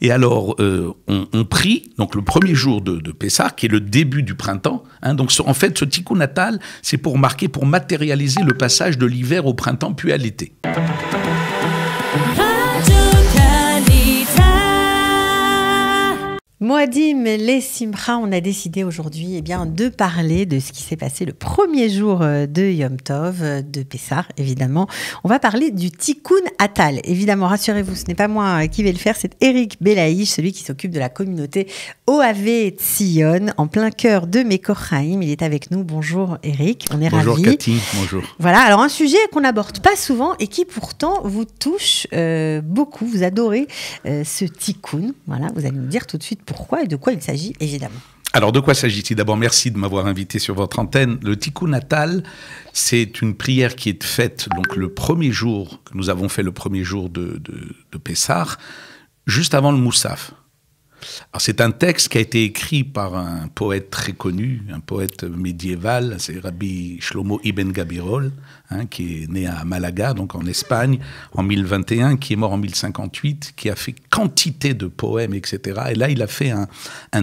Et alors, euh, on, prie, donc le premier jour de, de qui est le début du printemps. Hein, donc, en fait, ce tikkun natal, c'est pour marquer, pour matérialiser le passage de l'hiver au printemps, puis à l'été. Moadim les Simcha, on a décidé aujourd'hui eh bien, de parler de ce qui s'est passé le premier jour euh, de Yom Tov, euh, de Pessah évidemment. On va parler du Tikkun Atal. Évidemment, rassurez-vous, ce n'est pas moi euh, qui vais le faire, c'est Eric Belaïch, celui qui s'occupe de la communauté OAV Tzion, en plein cœur de Haïm. Il est avec nous. Bonjour Eric, on est bonjour Bonjour bonjour. Voilà, alors un sujet qu'on n'aborde pas souvent et qui pourtant vous touche beaucoup. Vous adorez ce Tikkun, voilà, vous allez nous dire tout de suite pourquoi et de quoi il s'agit, évidemment. Alors, de quoi s'agit-il D'abord, merci de m'avoir invité sur votre antenne. Le Tikkun Natal, c'est une prière qui est faite donc le premier jour que nous avons fait le premier jour de, de, de Pessah, juste avant le Moussaf c'est un texte qui a été écrit par un poète très connu, un poète médiéval, c'est Rabbi Shlomo Ibn Gabirol, hein, qui est né à Malaga, donc en Espagne, en 1021, qui est mort en 1058, qui a fait quantité de poèmes, etc. Et là, il a fait un,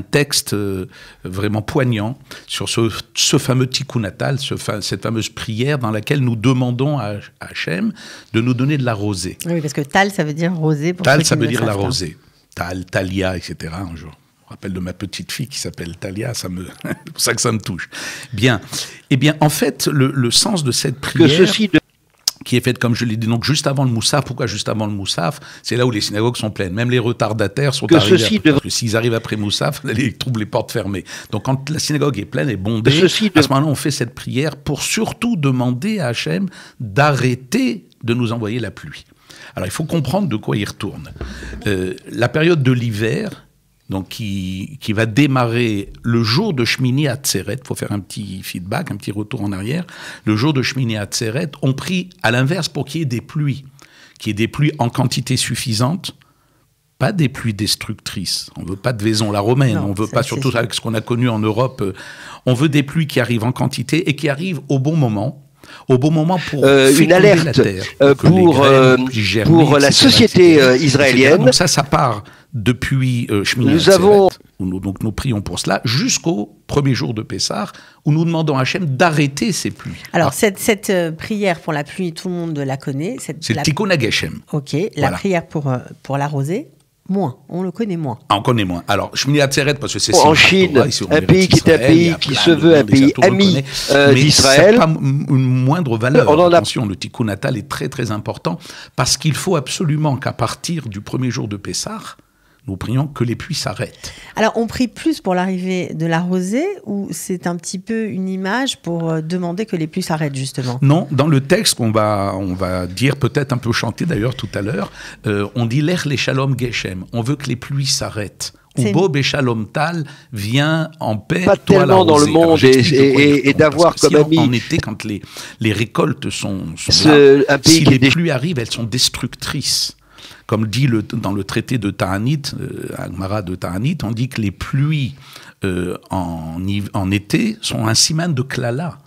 texte euh, vraiment poignant sur ce, fameux tikkun natal, cette fameuse prière dans laquelle nous demandons à, Hachem de nous donner de la rosée. Oui, parce que tal, ça veut dire rosée. Pour tal, ça veut dire la rosée. Tal, Talia, etc. Je me rappelle de ma petite fille qui s'appelle Talia, ça me, c'est pour ça que ça me touche. Bien. Eh bien, en fait, le, sens de cette prière. Que ceci de qui est faite, comme je l'ai dit, donc juste avant le Moussaf. Pourquoi juste avant le Moussaf C'est là où les synagogues sont pleines. Même les retardataires sont que arrivés. Ceci Parce que s'ils arrivent après Moussaf, ils trouvent les portes fermées. Donc quand la synagogue est pleine et bondée, ceci à ce moment-là, on fait cette prière pour surtout demander à Hachem d'arrêter de nous envoyer la pluie. Alors il faut comprendre de quoi il retourne. Euh, la période de l'hiver, donc qui, va démarrer le jour de à Tseret, il faut faire un petit feedback, un petit retour en arrière, le jour de à Tseret, on prie à l'inverse pour qu'il y ait des pluies, qu'il y ait des pluies en quantité suffisante, pas des pluies destructrices, on veut pas de vaison la romaine, on veut pas, surtout avec ce qu'on a connu en Europe, euh, on veut des pluies qui arrivent en quantité et qui arrivent au bon moment, au bon moment pour euh, une alerte euh, la pour, euh, pour la société israélienne. ça, ça part depuis Nous avons nous, donc nous prions pour cela jusqu'au premier jour de Pessah où nous demandons à Hachem d'arrêter ces pluies. Alors ah. cette, cette prière pour la pluie, tout le monde la connaît. C'est le Tikkun Ok, la prière pour, pour l'arroser moins, on le connaît moins. Ah, on connaît moins. Alors, je me à Tseret, parce que c'est en Chine, un pays qui est un pays qui se veut un pays ami euh, d'Israël. pas une moindre valeur. en Attention, le tikkun natal est très très important parce qu'il faut absolument qu'à partir du premier jour de Pessah, nous prions que les pluies s'arrêtent. Alors, on prie plus pour l'arrivée de la rosée ou c'est un petit peu une image pour euh, demander que les pluies s'arrêtent, justement Non, dans le texte qu'on va, on va dire, peut-être un peu chanter d'ailleurs tout à l'heure, euh, on dit l'air les shalom geshem. On veut que les pluies s'arrêtent. Ou Bob et Shalom Tal vient en paix. Pas tellement dans le monde et, d'avoir comme ami. En, été, quand les, les récoltes sont, si les pluies arrivent, elles sont destructrices. Comme dit le, dans le traité de Ta'anit, euh, Agmara de Ta'anit, on dit que les pluies euh, en, été sont un siman de klala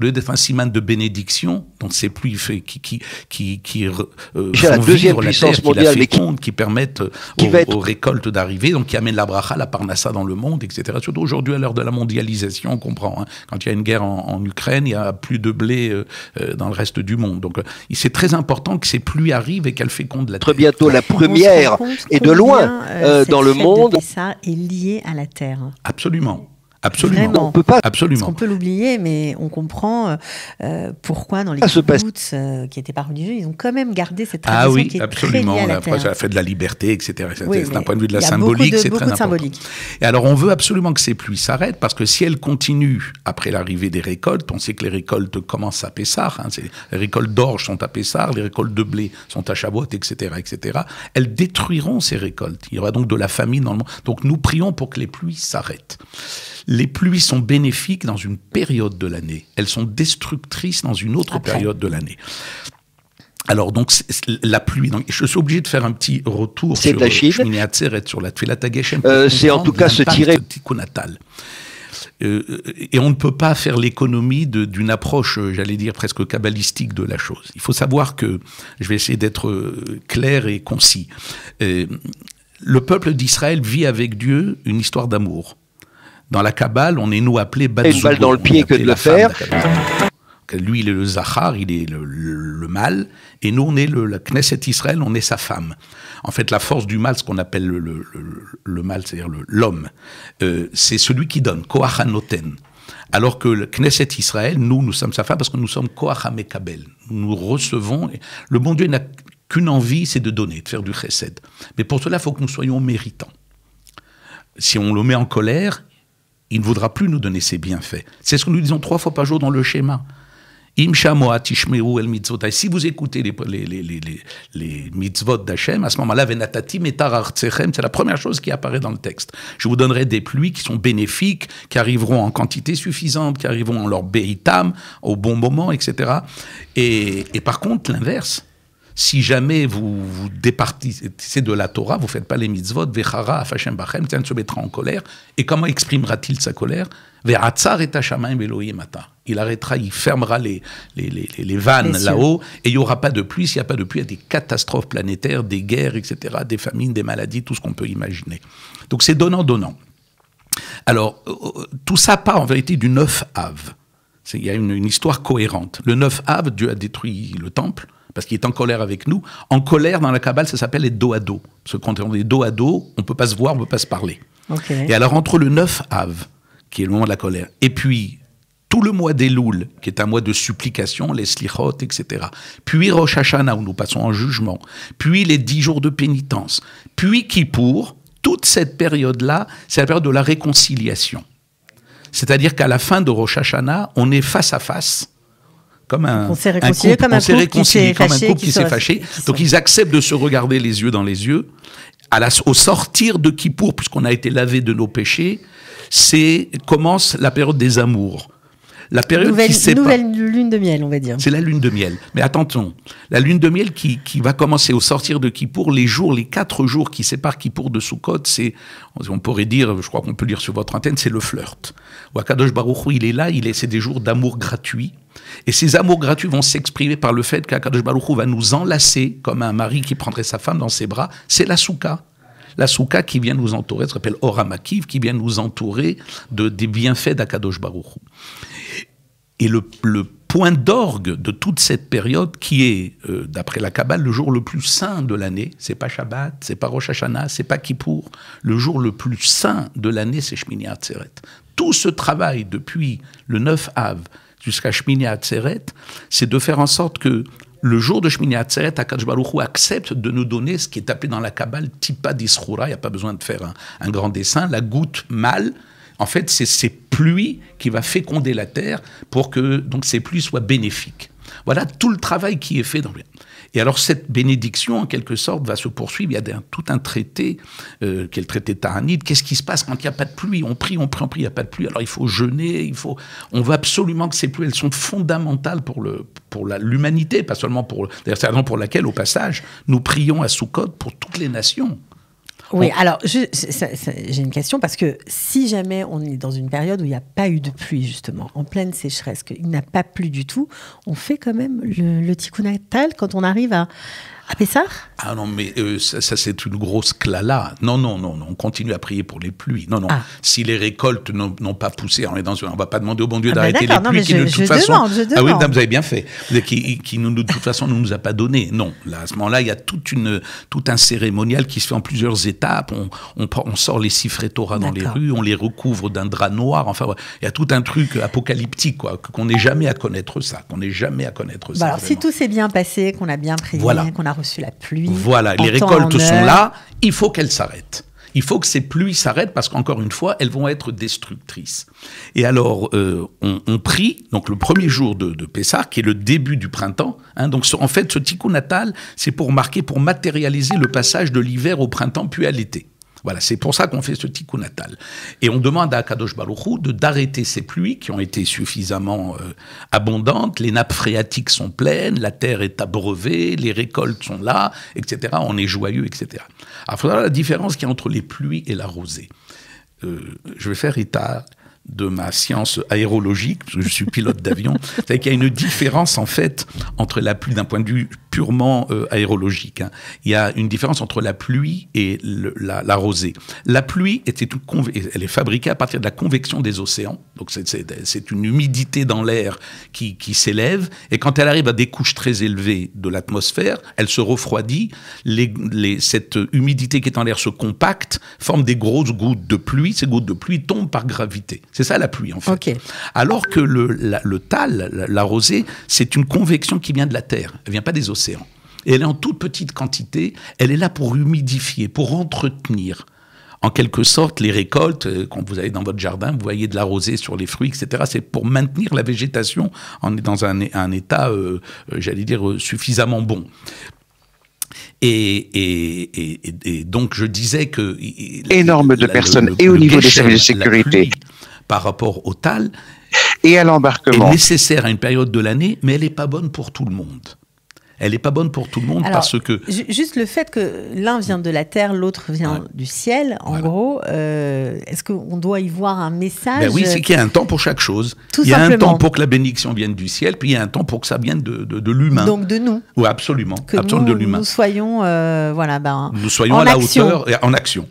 le défensiman de bénédiction, donc ces pluies qui, qui, qui, qui euh, euh, font la deuxième vivre puissance la terre, qui la qui, permettent qui aux, être... récoltes d'arriver, donc qui amènent la bracha, la parnassa dans le monde, etc. Surtout aujourd'hui, à l'heure de la mondialisation, on comprend. Hein. quand il y a une guerre en, Ukraine, il y a plus de blé euh, dans le reste du monde. Donc c'est très important que ces pluies arrivent et qu'elles fécondent la terre. Très bientôt, la première, et de loin, dans le monde. Ça est lié à la terre. Absolument. Absolument. On peut pas. Absolument. on peut l'oublier, mais on comprend euh, euh, pourquoi dans les Kibbutz euh, qui étaient parmi ils ont quand même gardé cette ah tradition ah oui, qui absolument. Très liée à la, fait de la liberté, etc. c'est un d'un point de vue de la symbolique, c'est très important. Et alors, on veut absolument que ces pluies s'arrêtent parce que si elles continuent après l'arrivée des récoltes, on sait que les récoltes commencent à Pessar. Hein, les récoltes d'orge sont à Pessar, les récoltes de blé sont à Chabot, etc., etc. Elles détruiront ces récoltes. Il y aura donc de la famine dans le monde. Donc, nous prions pour que les pluies s'arrêtent. Les pluies sont bénéfiques dans une période de l'année. Elles sont destructrices dans une autre période de l'année. Alors donc la pluie. Donc, je suis obligé de faire un petit retour sur la Atzeret, sur la c'est en tout cas se tirer. natal. et on ne peut pas faire l'économie d'une approche, euh, j'allais dire presque kabbalistique de la chose. Il faut savoir que, je vais essayer d'être euh, clair et concis. Euh, le peuple d'Israël vit avec Dieu une histoire d'amour. Dans la Kabbale, on est nous appelé Batsugo. Une balle dans le pied que de le faire. Lui, il est le Zahar, il est le, mal. et nous, on est le, Knesset Israël, on est sa femme. En fait, la force du mal, ce qu'on appelle le, mal, c'est-à-dire l'homme, euh, c'est celui qui donne, Koachanoten. Alors que le Knesset Israël, nous, nous sommes sa femme parce que nous sommes Koachamekabel. Nous recevons. Le bon Dieu n'a qu'une envie, c'est de donner, de faire du chesed. Mais pour cela, il faut que nous soyons méritants. Si on le met en colère, il ne voudra plus nous donner ses bienfaits. C'est ce que nous disons trois fois par jour dans le schéma. El Si vous écoutez les, les, mitzvot d'Hachem, à ce moment-là, c'est la première chose qui apparaît dans le texte. Je vous donnerai des pluies qui sont bénéfiques, qui arriveront en quantité suffisante, qui arriveront en leur beitam, au bon moment, etc. et par contre, l'inverse, si jamais vous vous départissez de la Torah, vous ne faites pas les mitzvot, Vechara, Afashem Bachem, tiens, se mettra en colère. Et comment exprimera-t-il sa colère Ve'atzar et Il arrêtera, il fermera les, vannes là-haut, et il n'y aura pas de pluie. S'il n'y a pas de pluie, il y a des catastrophes planétaires, des guerres, etc., des famines, des maladies, tout ce qu'on peut imaginer. Donc c'est donnant-donnant. Alors, euh, euh, tout ça part en vérité du 9 Av. Il y a une, histoire cohérente. Le 9 Av, Dieu a détruit le temple parce qu'il est en colère avec nous. En colère, dans la Kabbale, ça s'appelle les dos à dos. Parce que quand on est dos à dos, on peut pas se voir, on ne peut pas se parler. Et alors, entre le 9 av, qui est le moment de la colère, et puis tout le mois des d'Elul, qui est un mois de supplication, les slichot, etc. Puis Rosh Hashanah, où nous passons en jugement. Puis les dix jours de pénitence. Puis Kippour. Toute cette période-là, c'est la période de la réconciliation. C'est-à-dire qu'à la fin de Rosh Hashanah, on est face à face comme un, couple, comme, un couple qui, s'est fâché. Donc ils acceptent de se regarder les yeux dans les yeux. À la, au sortir de Kippour, puisqu'on a été lavé de nos péchés, c'est commence la période des amours la période nouvelle, Nouvelle lune de miel, on va dire. C'est la lune de miel. Mais attendons. la lune de miel qui, va commencer au sortir de Kippour, les jours, les quatre jours qui séparent Kippour de Soukhot, c'est, on pourrait dire, je crois qu'on peut lire sur votre antenne, c'est le flirt. Wakadosh Baruch Hu, il est là, il est, c'est des jours d'amour gratuit. Et ces amours gratuits vont s'exprimer par le fait qu'Akadosh Baruch va nous enlacer, comme un mari qui prendrait sa femme dans ses bras. C'est la souka la souka qui vient nous entourer, ça s'appelle Oramakiv, qui vient nous entourer de, des bienfaits d'Akadosh Baruch. Et le, point d'orgue de toute cette période qui est, euh, d'après la Kabbale, le jour le plus saint de l'année. C'est pas Shabbat, c'est pas Rosh Hashanah, c'est pas Kippour. Le jour le plus saint de l'année, c'est Shmini Atzeret. Tout ce travail depuis le 9 Av jusqu'à Shmini Atzeret, c'est de faire en sorte que le jour de Shmini Atzeret, Akadj accepte de nous donner ce qui est appelé dans la Kabbale Tipa d'Isroura. Il n'y a pas besoin de faire un, grand dessin. La goutte mâle, en fait, c'est ces pluies qui va féconder la terre pour que donc ces pluies soient bénéfiques. Voilà tout le travail qui est fait dans et alors cette bénédiction, en quelque sorte, va se poursuivre. Il y a tout un traité, euh, qui est le traité Taranide. Qu'est-ce qui se passe quand il n'y a pas de pluie On prie, on prie, on prie, il n'y a pas de pluie. Alors il faut jeûner, il faut... On veut absolument que ces pluies, elles sont fondamentales pour, le, pour l'humanité, pas seulement pour... D'ailleurs, c'est un pour laquelle, au passage, nous prions à sous-code pour toutes les nations. Oui, alors j'ai une question parce que si jamais on est dans une période où il n'y a pas eu de pluie, justement, en pleine sécheresse, qu'il n'a pas plu du tout, on fait quand même le, le natal quand on arrive à, ah, ah non, mais euh, ça, c'est une grosse clala. Non, non, non, on continue à prier pour les pluies. Non, non, ah. si les récoltes n'ont pas poussé, on est dans une... On va pas demander au bon Dieu ah, ben d'arrêter les pluies qui, de toute façon... ah oui, madame vous avez bien fait. Qui, nous, de toute façon ne nous a pas donné. Non, là, à ce moment-là, il y a toute une, tout un cérémonial qui se fait en plusieurs étapes. On, sort les six Torah dans les rues, on les recouvre d'un drap noir. Enfin, il y a tout un truc apocalyptique, quoi, qu'on n'ait jamais à connaître ça, qu'on n'est jamais à connaître ça. Bah, alors, si tout s'est bien passé, qu'on a bien prié, qu'on a la pluie. Voilà, les récoltes sont là, il faut qu'elles s'arrêtent. Il faut que ces pluies s'arrêtent parce qu'encore une fois, elles vont être destructrices. Et alors, euh, on, prie, donc le premier jour de, de qui est le début du printemps. Hein. donc, en fait, ce tikkun natal, c'est pour marquer, pour matérialiser le passage de l'hiver au printemps puis à l'été. Voilà, c'est pour ça qu'on fait ce tikkun natal. Et on demande à Kadosh Baruchou de d'arrêter ces pluies qui ont été suffisamment euh, abondantes, les nappes phréatiques sont pleines, la terre est abreuvée, les récoltes sont là, etc. On est joyeux, etc. Alors, il faut voir la différence qu'il y a entre les pluies et la rosée. Euh, je vais faire état de ma science aérologique, je suis pilote d'avion, c'est qu'il y a une différence en fait entre la pluie d'un point de vue purement euh, aérologique. Hein. Il y a une différence entre la pluie et la, rosée. La pluie était elle est fabriquée à partir de la convection des océans, donc c'est une humidité dans l'air qui, s'élève, et quand elle arrive à des couches très élevées de l'atmosphère, elle se refroidit, cette humidité qui est en l'air se compacte, forme des grosses gouttes de pluie, ces gouttes de pluie tombent par gravité. C'est ça la pluie, en fait. Alors que le, tal, la, rosée, c'est une convection qui vient de la terre, elle vient pas des océans. Et elle est en toute petite quantité, elle est là pour humidifier, pour entretenir en quelque sorte les récoltes. Euh, quand vous allez dans votre jardin, vous voyez de la rosée sur les fruits, etc. C'est pour maintenir la végétation. On est dans un, état, euh, euh, j'allais dire, suffisamment bon. Et, donc je disais que... Énorme de personnes et au niveau des services de sécurité par rapport au tal et à l'embarquement est nécessaire à une période de l'année, mais elle n'est pas bonne pour tout le monde elle n'est pas bonne pour tout le monde parce que... Juste le fait que l'un vient de la terre, l'autre vient du ciel, en gros, euh, est-ce qu'on doit y voir un message ben Oui, c'est qu'il y a un temps pour chaque chose. il y a un temps pour que la bénédiction vienne du ciel, puis il y a un temps pour que ça vienne de, de, l'humain. Donc de nous. Oui, absolument. Que absolument nous, de l'humain. Nous soyons, euh, voilà, ben, nous soyons en à action. la hauteur, en action.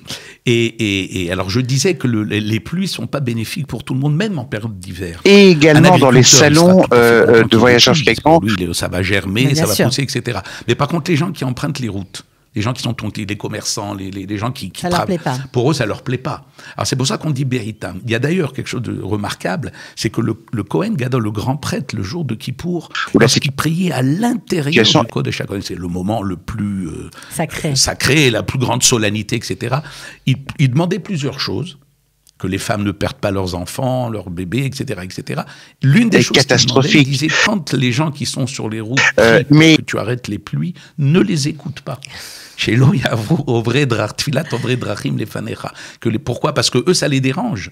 Et, et, alors je disais que les, pluies sont pas bénéfiques pour tout le monde, même en période d'hiver. Et également dans les salons euh, euh de voyageurs fréquents. Ça va germer, ça va pousser etc. Mais par contre, les gens qui empruntent les routes, les gens qui sont tontés, les commerçants, les, les, gens qui, qui Pour eux, ça leur plaît pas. Alors c'est pour ça qu'on dit Beritam. Il y a d'ailleurs quelque chose de remarquable, c'est que le, le Cohen Gadol, le grand prêtre, le jour de Kippour, lorsqu'il priait à l'intérieur du Code de c'est le moment le plus euh, sacré. sacré, la plus grande solennité, etc. Il, il demandait plusieurs choses que les femmes ne perdent pas leurs enfants, leurs bébés, etc., etc. L'une des choses qui disait, quand les gens qui sont sur les routes, euh, mais... que tu arrêtes les pluies, ne les écoute pas. Chez vous, au vrai drachim, les fanecha. Que les, pourquoi Parce que eux, ça les dérange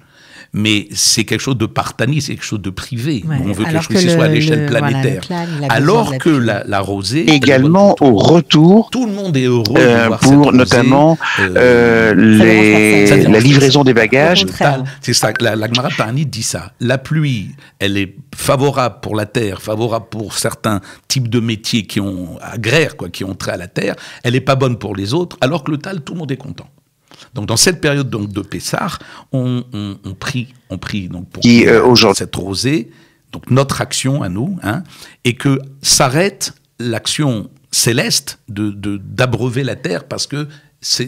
mais c'est quelque chose de partani, c'est quelque chose de privé. On veut que, chose soit à l'échelle planétaire. Alors que la, rosée... Également au retour. Tout le monde est heureux de euh, voir pour notamment euh, euh, la livraison des bagages. C'est ça, la, Gemara dit ça. La pluie, elle est favorable pour la terre, favorable pour certains types de métiers qui ont agraires, quoi, qui ont trait à la terre. Elle n'est pas bonne pour les autres, alors que le tal, tout le monde est content. Donc dans cette période donc de Pessard on, on prie, donc pour euh, cette rosée, donc notre action à nous, hein, et que s'arrête l'action céleste de d'abreuver la terre parce que c'est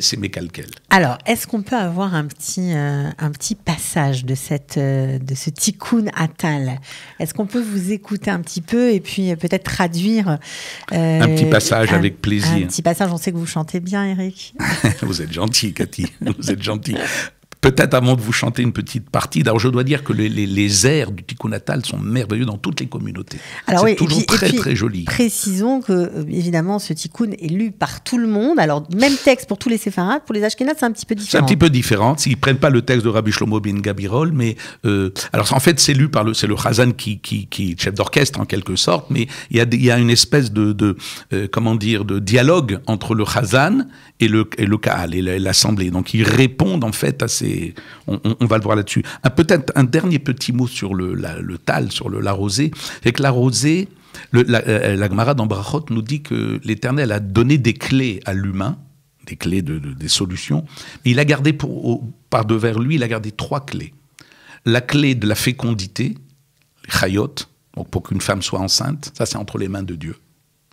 Alors, est-ce qu'on peut avoir un petit, euh, un petit passage de, cette, euh, de ce tikkun atal Est-ce qu'on peut vous écouter un petit peu et puis euh, peut-être traduire Un petit passage avec plaisir. Un petit passage, on sait que vous chantez bien, Eric. vous êtes gentil, Cathy, vous êtes gentil. Peut-être avant de vous chanter une petite partie. Alors, je dois dire que les, airs du Tikkun Natal sont merveilleux dans toutes les communautés. Alors, c'est oui, toujours très, très joli. Précisons que, euh, évidemment, ce Tikkun est lu par tout le monde. Alors, même texte pour tous les séfarades, pour les Ashkenazes, c'est un petit peu différent. C'est un petit peu différent. Ils prennent pas le texte de Rabbi Shlomo bin Gabirol, mais euh, alors en fait, c'est lu par le, c'est le Chazan qui, qui, chef d'orchestre en quelque sorte, mais il y a, y a une espèce de, euh, comment dire, de dialogue entre le Chazan et le, et le Kaal et l'assemblée. Donc, ils répondent en fait à ces on, va le voir là-dessus. peut-être un dernier petit mot sur le, tal, sur le, la rosée. C'est que la rosée, le, la, euh, Brachot nous dit que l'Éternel a donné des clés à l'humain, des clés des solutions, il a gardé par devers lui, il a gardé trois clés. La clé de la fécondité, les chayot, pour qu'une femme soit enceinte, ça c'est entre les mains de Dieu.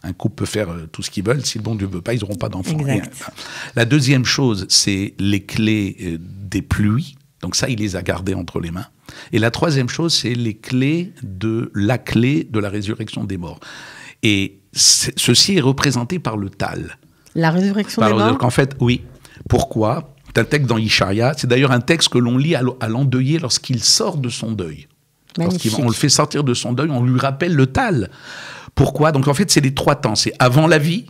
Un couple peut faire euh, tout ce qu'ils veulent. Si le bon Dieu ne veut pas, ils n'auront pas d'enfants. La deuxième chose, c'est les clés euh, des pluies. Donc ça, il les a gardées entre les mains. Et la troisième chose, c'est les clés de la clé de la résurrection des morts. Et ceci est représenté par le tal. La résurrection des morts. En fait, oui. Pourquoi C'est un texte dans Isharia. C'est d'ailleurs un texte que l'on lit à l'endeuillé lorsqu'il sort de son deuil. On le fait sortir de son deuil, on lui rappelle le tal. Pourquoi Donc en fait, c'est les trois temps. C'est avant la vie,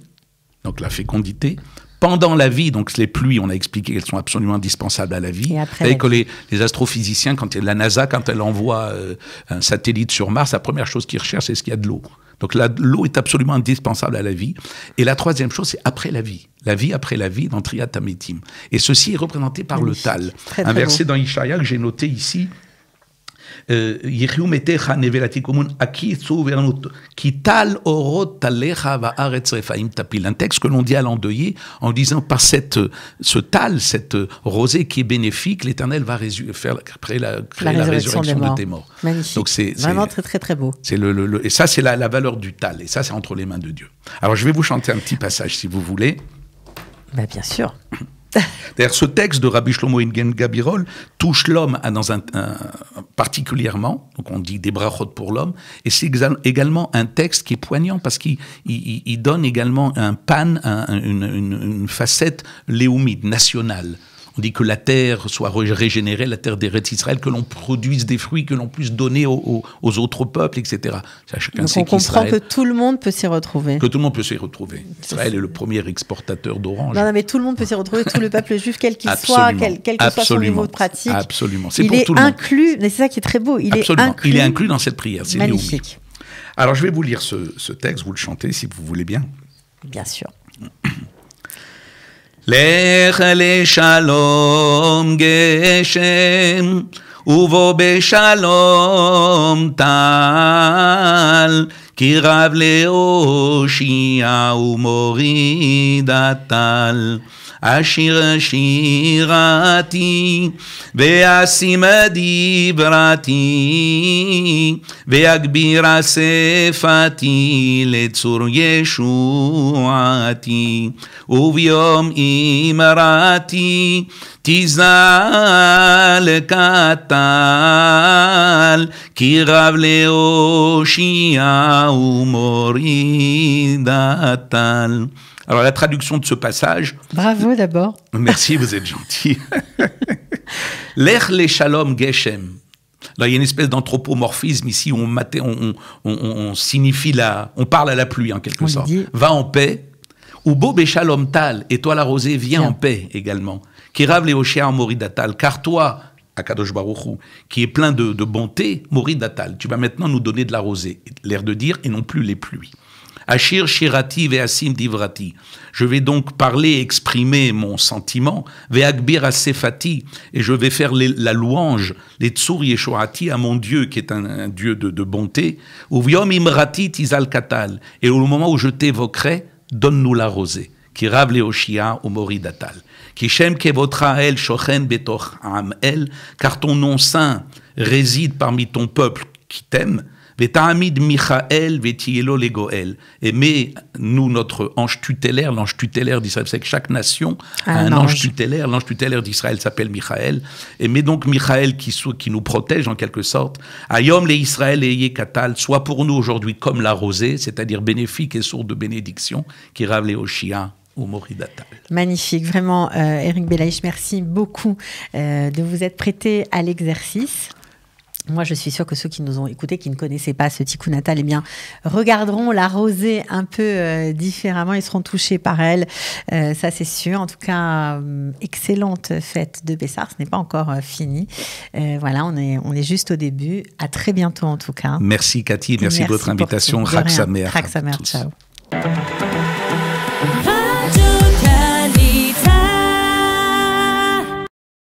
donc la fécondité, pendant la vie, donc les pluies, on a expliqué qu'elles sont absolument indispensables à la vie. Et après, que les, astrophysiciens, quand la NASA, quand elle envoie euh, un satellite sur Mars, la première chose qu'ils recherchent, c'est ce qu'il y a de l'eau. Donc l'eau est absolument indispensable à la vie. Et la troisième chose, c'est après la vie. La vie après la vie dans Triatametim. Et ceci est représenté par le Tal. Inversé verset dans Ishaya que j'ai noté ici, un texte que l'on dit à l'endeuillé en disant par cette, ce tal, cette rosée qui est bénéfique, l'Éternel va faire, créer la, résurrection, de tes morts. Donc c'est vraiment très très beau. C'est le, et ça c'est la, valeur du tal. Et ça c'est entre les mains de Dieu. Alors je vais vous chanter un petit passage si vous voulez. Bah, bien sûr. C'est-à-dire ce texte de Rabbi Shlomo Ingen Gabirol touche l'homme dans un, particulièrement, donc on dit des brachot pour l'homme, et c'est également un texte qui est poignant parce qu'il il, donne également un pan, une, une, une, facette léomide, nationale on dit que la terre soit régénérée, la terre des rêves Israël, que l'on produise des fruits, que l'on puisse donner aux, autres peuples, etc. chacun Donc on comprend que tout le monde peut s'y retrouver. Que tout le monde peut s'y retrouver. Israël est le premier exportateur d'oranges. Non, non, mais tout le monde peut s'y retrouver, tout le peuple juif, quel qu'il soit, quel, que soit son niveau de pratique. Absolument. C'est il pour est tout le inclus, mais c'est ça qui est très beau. Il est inclus. Il est inclus dans cette prière. C'est magnifique. Alors je vais vous lire ce, ce texte, vous le chantez si vous voulez bien. Bien sûr. לך לשלום גשם, ובו בשלום טל. כי רב להושיע ומוריד הטל. אשיר שירתי, ואשים דברתי ואגביר אספתי לצור ישועתי, וביום אמרתי Alors la traduction de ce passage. Bravo d'abord. Merci, vous êtes gentil. L'ech le shalom geshem. Là, il y a une espèce d'anthropomorphisme ici où on, on, signifie la, on parle à la pluie en quelque sorte. Va en paix, ou et Tal, toi la rosée, viens en paix également. Moridatal, car toi, Akadosh Baruchou, qui est plein de, bonté, Moridatal, tu vas maintenant nous donner de la rosée, l'air de dire, et non plus les pluies. Achir Shirati Asim Divrati. Je vais donc parler, exprimer mon sentiment. akbir Asefati. Et je vais faire la louange, les Tsur à mon Dieu, qui est un, Dieu de, de bonté. v'yom Imrati Tizal Katal. Et au moment où je t'évoquerai, donne-nous la rosée. Qui rave les Oshia au moridatal Qui shem votrael el chochen betoch am car ton nom saint réside parmi ton peuple qui t'aime. V'étamid Michael vetielo legoel. Aimez, nous, notre ange tutélaire, l'ange tutélaire d'Israël. C'est que chaque nation a un, ange. tutélaire. L'ange tutélaire d'Israël s'appelle Michael. met donc Michael qui, qui nous protège en quelque sorte. Ayom les Israël et katal, soit pour nous aujourd'hui comme la rosée, c'est-à-dire bénéfique et source de bénédiction, qui ravle au Moridatal. Magnifique, vraiment, euh, Eric Belaïch, merci beaucoup euh, de vous être prêté à l'exercice. Moi, je suis sûre que ceux qui nous ont écoutés, qui ne connaissaient pas ce Tikkun Natal, eh bien, regarderont la rosée un peu euh, différemment. Ils seront touchés par elle, euh, ça c'est sûr. En tout cas, euh, excellente fête de Bessar. Ce n'est pas encore fini. voilà, on est, on est juste au début. À très bientôt, en tout cas. Merci, Cathy. Merci, merci de votre invitation. Raksamer. Raksamer, ciao.